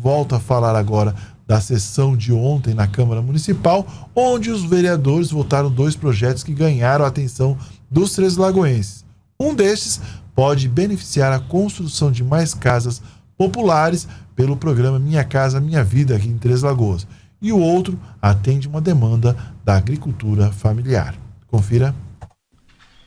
volto a falar agora da sessão de ontem na Câmara Municipal, onde os vereadores votaram dois projetos que ganharam a atenção dos três lagoenses. Um destes pode beneficiar a construção de mais casas populares pelo programa Minha Casa Minha Vida aqui em Três Lagoas. E o outro atende uma demanda da agricultura familiar. Confira.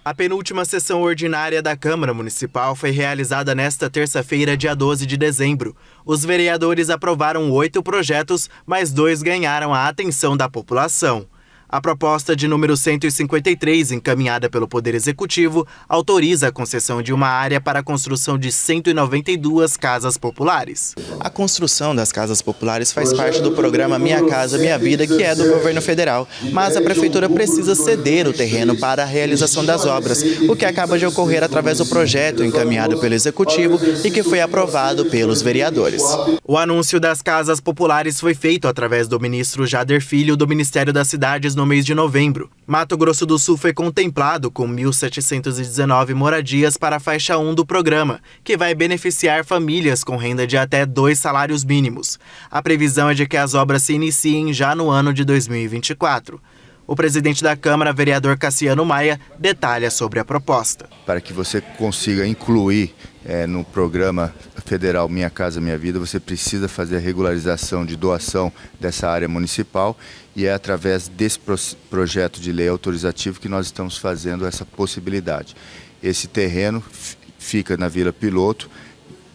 A penúltima sessão ordinária da Câmara Municipal foi realizada nesta terça-feira, dia 12 de dezembro. Os vereadores aprovaram oito projetos, mas dois ganharam a atenção da população. A proposta de número 153, encaminhada pelo Poder Executivo, autoriza a concessão de uma área para a construção de 192 casas populares. A construção das casas populares faz parte do programa Minha Casa Minha Vida, que é do governo federal, mas a prefeitura precisa ceder o terreno para a realização das obras, o que acaba de ocorrer através do projeto encaminhado pelo Executivo e que foi aprovado pelos vereadores. O anúncio das casas populares foi feito através do ministro Jader Filho do Ministério das Cidades no no mês de novembro. Mato Grosso do Sul foi contemplado com 1.719 moradias para a faixa 1 do programa, que vai beneficiar famílias com renda de até dois salários mínimos. A previsão é de que as obras se iniciem já no ano de 2024. O presidente da Câmara, vereador Cassiano Maia, detalha sobre a proposta. Para que você consiga incluir é, no programa federal Minha Casa Minha Vida, você precisa fazer a regularização de doação dessa área municipal e é através desse pro projeto de lei autorizativo que nós estamos fazendo essa possibilidade. Esse terreno fica na Vila Piloto,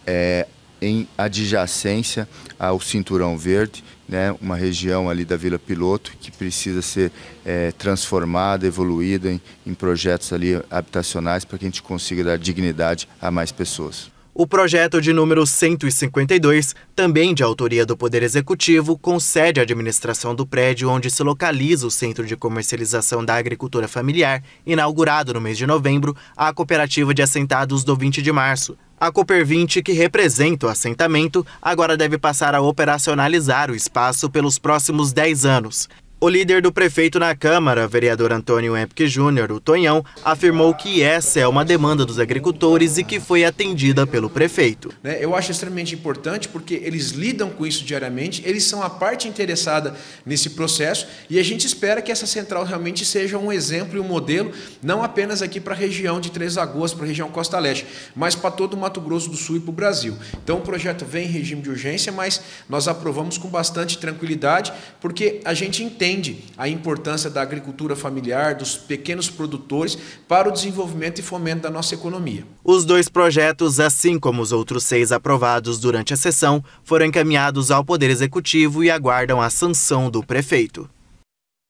é, em adjacência ao Cinturão Verde, né, uma região ali da Vila Piloto que precisa ser é, transformada, evoluída em, em projetos ali habitacionais para que a gente consiga dar dignidade a mais pessoas. O projeto de número 152, também de autoria do Poder Executivo, concede a administração do prédio onde se localiza o Centro de Comercialização da Agricultura Familiar, inaugurado no mês de novembro, à Cooperativa de Assentados do 20 de março, a Cooper 20, que representa o assentamento, agora deve passar a operacionalizar o espaço pelos próximos 10 anos. O líder do prefeito na Câmara, vereador Antônio Epke Júnior, o Tonhão, afirmou que essa é uma demanda dos agricultores e que foi atendida pelo prefeito. Né, eu acho extremamente importante porque eles lidam com isso diariamente, eles são a parte interessada nesse processo e a gente espera que essa central realmente seja um exemplo e um modelo, não apenas aqui para a região de Três Lagoas, para a região Costa Leste, mas para todo o Mato Grosso do Sul e para o Brasil. Então o projeto vem em regime de urgência, mas nós aprovamos com bastante tranquilidade porque a gente entende entende a importância da agricultura familiar, dos pequenos produtores, para o desenvolvimento e fomento da nossa economia. Os dois projetos, assim como os outros seis aprovados durante a sessão, foram encaminhados ao Poder Executivo e aguardam a sanção do prefeito.